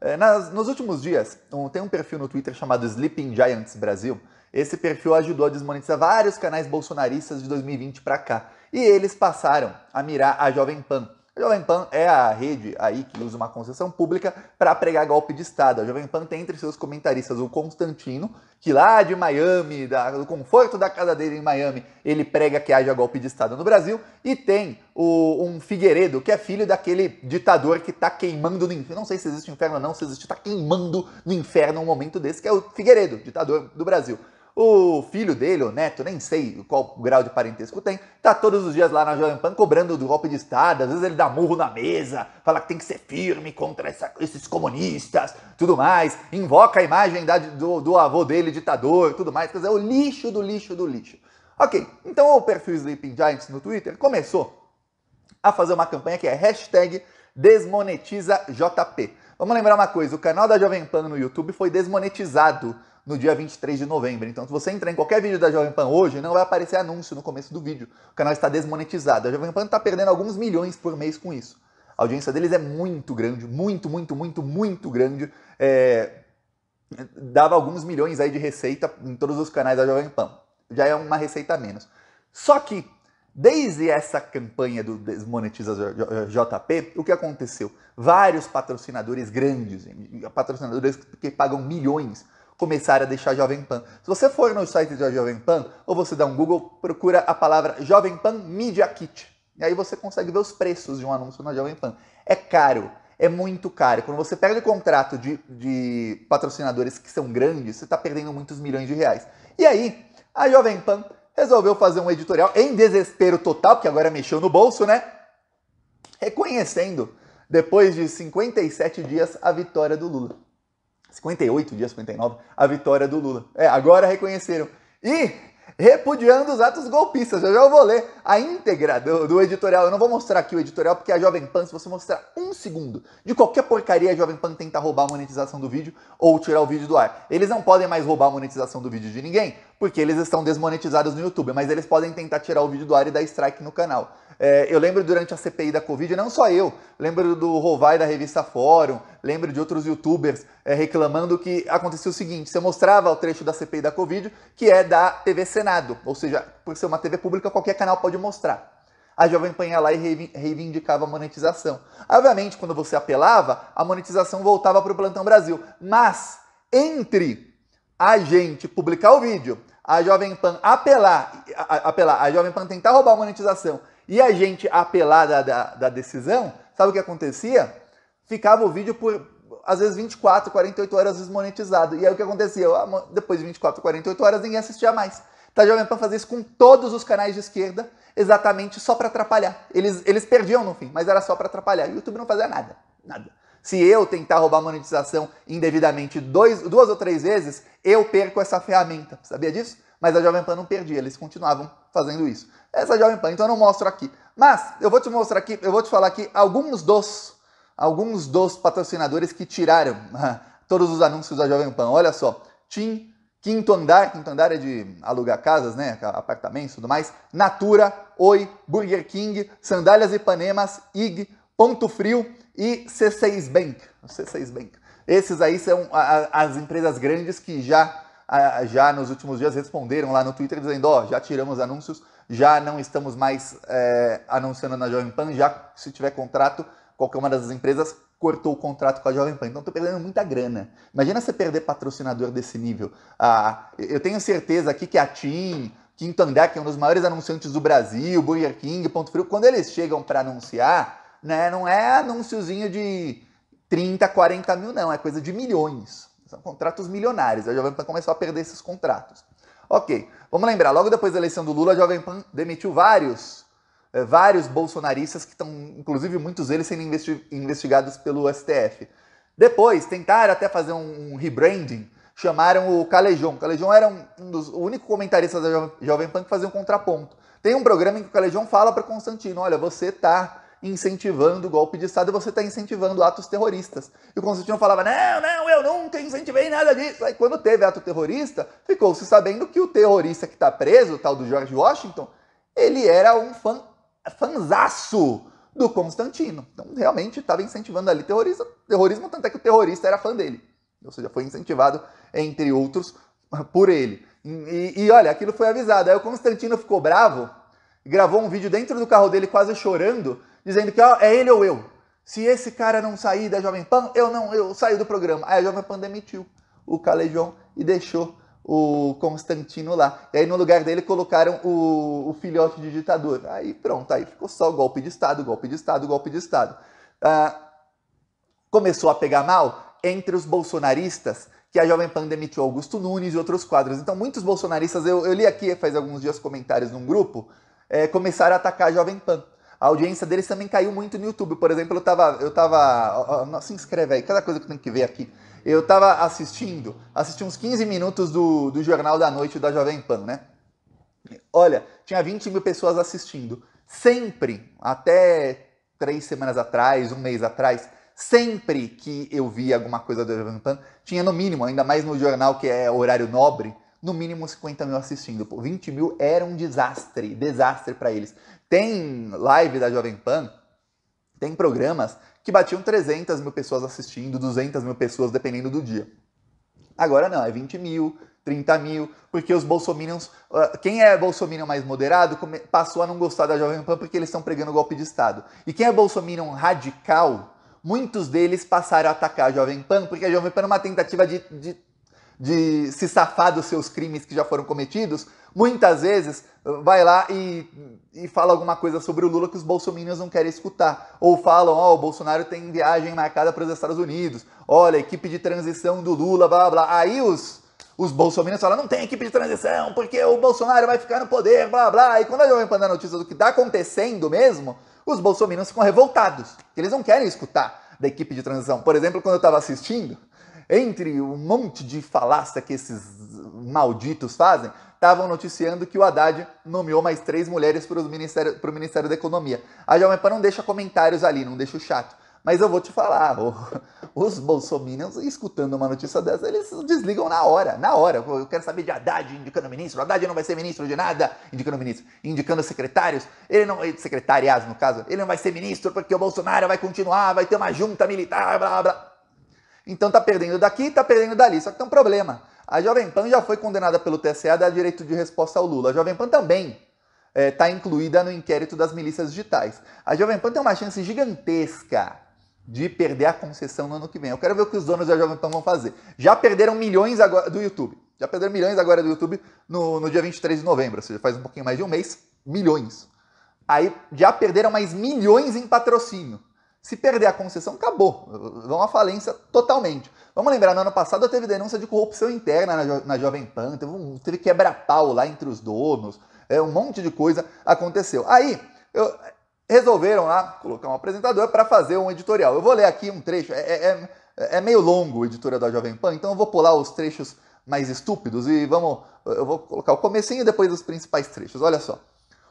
É, nas, nos últimos dias, um, tem um perfil no Twitter chamado Sleeping Giants Brasil. Esse perfil ajudou a desmonetizar vários canais bolsonaristas de 2020 para cá. E eles passaram a mirar a Jovem Pan. A Jovem Pan é a rede aí que usa uma concessão pública para pregar golpe de Estado. A Jovem Pan tem entre seus comentaristas o Constantino, que lá de Miami, da, do conforto da casa dele em Miami, ele prega que haja golpe de Estado no Brasil. E tem o, um Figueiredo, que é filho daquele ditador que está queimando no inferno. Não sei se existe inferno ou não, se existe, está queimando no inferno um momento desse, que é o Figueiredo, ditador do Brasil. O filho dele, o neto, nem sei qual grau de parentesco tem, tá todos os dias lá na Jovem Pan cobrando do golpe de Estado. Às vezes ele dá murro na mesa, fala que tem que ser firme contra essa, esses comunistas, tudo mais. Invoca a imagem da, do, do avô dele, ditador, tudo mais. Quer dizer, é o lixo do lixo do lixo. Ok, então o perfil Sleeping Giants no Twitter começou a fazer uma campanha que é hashtag desmonetizajp. Vamos lembrar uma coisa, o canal da Jovem Pan no YouTube foi desmonetizado no dia 23 de novembro. Então, se você entrar em qualquer vídeo da Jovem Pan hoje, não vai aparecer anúncio no começo do vídeo. O canal está desmonetizado. A Jovem Pan está perdendo alguns milhões por mês com isso. A audiência deles é muito grande, muito, muito, muito, muito grande. É... Dava alguns milhões aí de receita em todos os canais da Jovem Pan. Já é uma receita a menos. Só que, desde essa campanha do Desmonetiza JP, o que aconteceu? Vários patrocinadores grandes, patrocinadores que pagam milhões começar a deixar Jovem Pan. Se você for no site da Jovem Pan, ou você dá um Google, procura a palavra Jovem Pan Media Kit. E aí você consegue ver os preços de um anúncio na Jovem Pan. É caro, é muito caro. Quando você perde contrato de, de patrocinadores que são grandes, você está perdendo muitos milhões de reais. E aí, a Jovem Pan resolveu fazer um editorial em desespero total, porque agora mexeu no bolso, né? Reconhecendo, depois de 57 dias, a vitória do Lula. 58 dias, 59, a vitória do Lula. É, agora reconheceram. E repudiando os atos golpistas. Eu já vou ler a íntegra do, do, editorial. Eu não vou mostrar aqui o editorial, porque a Jovem Pan, se você mostrar um segundo de qualquer porcaria, a Jovem Pan tenta roubar a monetização do vídeo ou tirar o vídeo do ar. Eles não podem mais roubar a monetização do vídeo de ninguém, porque eles estão desmonetizados no YouTube, mas eles podem tentar tirar o vídeo do ar e dar strike no canal. É, eu lembro durante a CPI da Covid, não só eu, lembro do Rovai da revista Fórum, lembro de outros youtubers é, reclamando que acontecia o seguinte: você mostrava o trecho da CPI da Covid, que é da TV Senado, ou seja, por ser uma TV pública, qualquer canal pode mostrar a Jovem Pan ia lá e reivindicava a monetização. Obviamente, quando você apelava, a monetização voltava para o Plantão Brasil. Mas, entre a gente publicar o vídeo a Jovem Pan apelar, apelar, a Jovem Pan tentar roubar a monetização e a gente apelar da, da, da decisão, sabe o que acontecia? Ficava o vídeo por, às vezes, 24, 48 horas desmonetizado. E aí o que acontecia? Depois de 24, 48 horas, ninguém assistia mais. Então a Jovem Pan fazia isso com todos os canais de esquerda, exatamente só para atrapalhar. Eles, eles perdiam no fim, mas era só para atrapalhar. O YouTube não fazia nada, nada se eu tentar roubar monetização indevidamente dois, duas ou três vezes, eu perco essa ferramenta. Sabia disso? Mas a Jovem Pan não perdia, eles continuavam fazendo isso. Essa Jovem Pan, então eu não mostro aqui. Mas eu vou te mostrar aqui, eu vou te falar aqui alguns dos, alguns dos patrocinadores que tiraram ah, todos os anúncios da Jovem Pan. Olha só, Tim, Quinto Andar, Quinto Andar é de alugar casas, né, apartamentos e tudo mais, Natura, Oi, Burger King, Sandálias Ipanemas, IG, Ponto Frio e C6 Bank. C6 Bank. Esses aí são as empresas grandes que já, já nos últimos dias responderam lá no Twitter dizendo: ó, oh, já tiramos anúncios, já não estamos mais é, anunciando na Jovem Pan, já se tiver contrato, qualquer uma das empresas cortou o contrato com a Jovem Pan. Então estou perdendo muita grana. Imagina você perder patrocinador desse nível. Ah, eu tenho certeza aqui que a TIM, Quinto Andar, que é um dos maiores anunciantes do Brasil, Burger King, Ponto Frio, quando eles chegam para anunciar, né? Não é anúnciozinho de 30, 40 mil, não, é coisa de milhões. São contratos milionários. A Jovem Pan começou a perder esses contratos. Ok, vamos lembrar, logo depois da eleição do Lula, a Jovem Pan demitiu vários, eh, vários bolsonaristas que estão, inclusive muitos deles, sendo investi investigados pelo STF. Depois, tentaram até fazer um, um rebranding, chamaram o Calejão. O Calejão era um, um dos, o único comentarista da Jovem, Jovem Pan que fazia um contraponto. Tem um programa em que o Calejão fala para Constantino, olha, você tá incentivando o golpe de Estado, você está incentivando atos terroristas. E o Constantino falava: não, não, eu nunca incentivei nada disso. Aí quando teve ato terrorista, ficou-se sabendo que o terrorista que está preso, o tal do George Washington, ele era um fã, fanzaço do Constantino. Então realmente estava incentivando ali terrorismo, terrorismo, tanto é que o terrorista era fã dele. Ou seja, foi incentivado, entre outros, por ele. E, e olha, aquilo foi avisado. Aí o Constantino ficou bravo, gravou um vídeo dentro do carro dele quase chorando, dizendo que ó, é ele ou eu. Se esse cara não sair da Jovem Pan, eu não, eu saio do programa. Aí a Jovem Pan demitiu o Calejão e deixou o Constantino lá. E aí no lugar dele colocaram o, o filhote de ditador. Aí pronto, aí ficou só golpe de Estado, golpe de Estado, golpe de Estado. Ah, começou a pegar mal entre os bolsonaristas, que a Jovem Pan demitiu Augusto Nunes e outros quadros. Então muitos bolsonaristas, eu, eu li aqui faz alguns dias comentários num grupo, é, começaram a atacar a Jovem Pan a audiência deles também caiu muito no YouTube. Por exemplo, eu tava. Eu tava. Ó, ó, se inscreve aí, cada coisa que eu tenho que ver aqui. Eu tava assistindo, assisti uns 15 minutos do, do Jornal da Noite da Jovem Pan, né? Olha, tinha 20 mil pessoas assistindo. Sempre, até três semanas atrás, um mês atrás, sempre que eu via alguma coisa do Jovem Pan, tinha no mínimo, ainda mais no jornal que é horário nobre, no mínimo 50 mil assistindo. Pô, 20 mil era um desastre, desastre para eles. Tem live da Jovem Pan, tem programas que batiam 300 mil pessoas assistindo, 200 mil pessoas, dependendo do dia. Agora não, é 20 mil, 30 mil, porque os bolsominions, ah, quem é bolsominion mais moderado passou a não gostar da Jovem Pan porque eles estão pregando golpe de Estado. E quem é bolsominion radical, muitos deles passaram a atacar a Jovem Pan porque a Jovem Pan é uma tentativa de, de de se safar dos seus crimes que já foram cometidos, muitas vezes eh, vai lá e, e fala alguma coisa sobre o Lula que os bolsominions não querem escutar. Ou falam, ó, oh, o Bolsonaro tem viagem marcada para os Estados Unidos, olha, equipe de transição do Lula, blá blá. Aí os, os bolsominions falam, não tem equipe de transição, porque o Bolsonaro vai ficar no poder, blá blá. E quando a Jovem Pan mandar notícia do que está acontecendo mesmo, os bolsominions ficam revoltados, eles não querem escutar da equipe de transição. Por exemplo, quando eu estava assistindo, entre um monte de falácia que esses malditos fazem, estavam noticiando que o Haddad nomeou mais três mulheres para o Ministério, Ministério da Economia. A Jovem Pan não deixa comentários ali, não deixa o chato. Mas eu vou te falar, os bolsominions, escutando uma notícia dessa, eles desligam na hora, na hora. Eu quero saber de Haddad indicando ministro, Haddad não vai ser ministro de nada, indicando ministro, indicando secretários, ele não, secretarias no caso, ele não vai ser ministro porque o Bolsonaro vai continuar, vai ter uma junta militar, blá blá. Então tá perdendo daqui, tá perdendo dali. Só que tem um problema. A Jovem Pan já foi condenada pelo TSE a dar direito de resposta ao Lula. A Jovem Pan também está é, tá incluída no inquérito das milícias digitais. A Jovem Pan tem uma chance gigantesca de perder a concessão no ano que vem. Eu quero ver o que os donos da Jovem Pan vão fazer. Já perderam milhões agora do YouTube. Já perderam milhões agora do YouTube no, no dia 23 de novembro, ou seja, faz um pouquinho mais de um mês. Milhões. Aí já perderam mais milhões em patrocínio. Se perder a concessão, acabou. Vão à falência totalmente. Vamos lembrar, no ano passado teve denúncia de corrupção interna na, jo na Jovem Pan, teve, um, teve quebra-pau lá entre os donos, é, um monte de coisa aconteceu. Aí, eu, resolveram lá colocar um apresentador para fazer um editorial. Eu vou ler aqui um trecho, é, é, é, é meio longo o editorial da Jovem Pan, então eu vou pular os trechos mais estúpidos e vamos. Eu vou colocar o comecinho e depois os principais trechos. Olha só.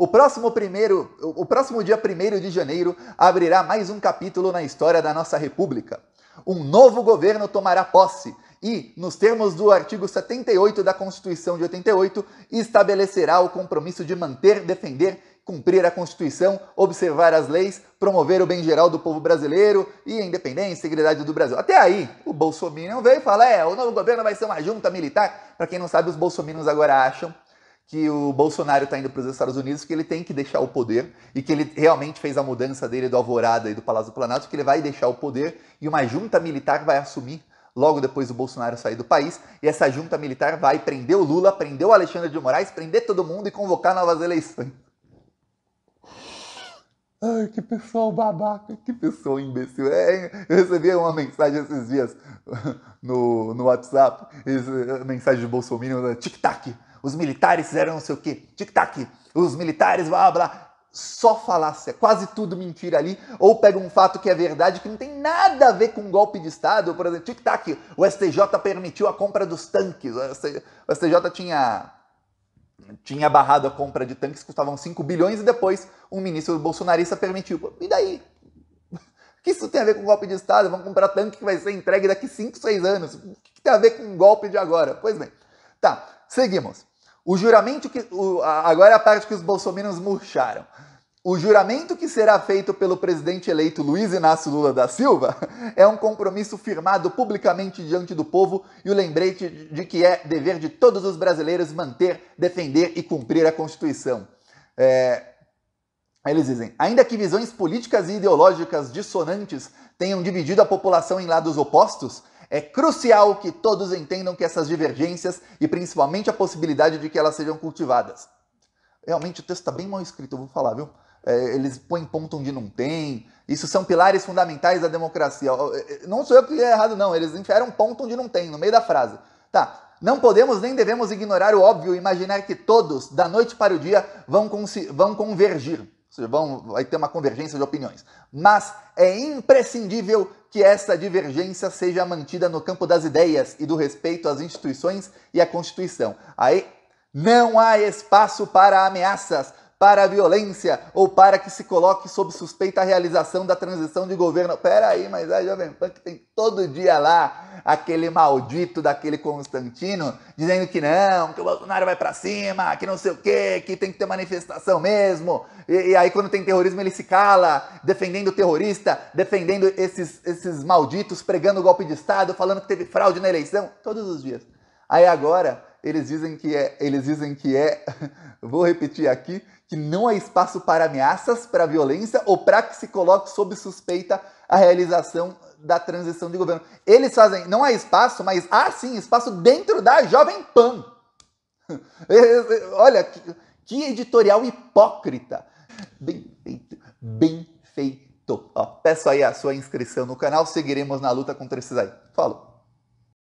O próximo, primeiro, o próximo dia 1 de janeiro abrirá mais um capítulo na história da nossa República. Um novo governo tomará posse e, nos termos do artigo 78 da Constituição de 88, estabelecerá o compromisso de manter, defender, cumprir a Constituição, observar as leis, promover o bem geral do povo brasileiro e a independência e integridade do Brasil. Até aí, o Bolsonaro veio e fala: é, o novo governo vai ser uma junta militar. Para quem não sabe, os bolsominions agora acham que o Bolsonaro está indo para os Estados Unidos, que ele tem que deixar o poder e que ele realmente fez a mudança dele do Alvorada e do Palácio do Planalto, que ele vai deixar o poder e uma junta militar vai assumir logo depois do Bolsonaro sair do país. E essa junta militar vai prender o Lula, prender o Alexandre de Moraes, prender todo mundo e convocar novas eleições. Ai, que pessoal babaca, que pessoal imbecil. É, eu recebi uma mensagem esses dias no, no WhatsApp, mensagem de Bolsonaro, tic-tac os militares fizeram não sei o quê, tic-tac, os militares, blá blá. Só falácia, é quase tudo mentira ali, ou pega um fato que é verdade que não tem nada a ver com um golpe de Estado, por exemplo, tic-tac, o STJ permitiu a compra dos tanques, o STJ tinha tinha barrado a compra de tanques que custavam 5 bilhões e depois um ministro bolsonarista permitiu. E daí? O que isso tem a ver com golpe de Estado? Vamos comprar tanque que vai ser entregue daqui 5, 6 anos. O que tem a ver com golpe de agora? Pois bem. Tá, seguimos. O juramento que. O, agora é a parte que os bolsominions murcharam. O juramento que será feito pelo presidente eleito Luiz Inácio Lula da Silva é um compromisso firmado publicamente diante do povo e o lembrete de que é dever de todos os brasileiros manter, defender e cumprir a Constituição. É... Eles dizem: ainda que visões políticas e ideológicas dissonantes tenham dividido a população em lados opostos, é crucial que todos entendam que essas divergências e principalmente a possibilidade de que elas sejam cultivadas. Realmente o texto está bem mal escrito, eu vou falar, viu? É, eles põem ponto onde não tem. Isso são pilares fundamentais da democracia. É, é, não sou eu que é errado, não. Eles enfiaram ponto onde não tem, no meio da frase. Tá. Não podemos nem devemos ignorar o óbvio e imaginar que todos, da noite para o dia, vão, vão convergir vão, vai ter uma convergência de opiniões. Mas é imprescindível que essa divergência seja mantida no campo das ideias e do respeito às instituições e à Constituição. Aí não há espaço para ameaças, para a violência ou para que se coloque sob suspeita a realização da transição de governo. Pera aí, mas a Jovem Pan que tem todo dia lá aquele maldito daquele Constantino dizendo que não, que o Bolsonaro vai para cima, que não sei o quê, que tem que ter manifestação mesmo. E, e aí quando tem terrorismo ele se cala, defendendo o terrorista, defendendo esses, esses malditos, pregando golpe de Estado, falando que teve fraude na eleição, todos os dias. Aí agora eles dizem que é, eles dizem que é, vou repetir aqui, que não há espaço para ameaças, para violência ou para que se coloque sob suspeita a realização da transição de governo. Eles fazem, não há espaço, mas há sim espaço dentro da Jovem Pan. Olha, que, editorial hipócrita. Bem feito, bem feito. Ó, peço aí a sua inscrição no canal, seguiremos na luta contra esses aí. Falou.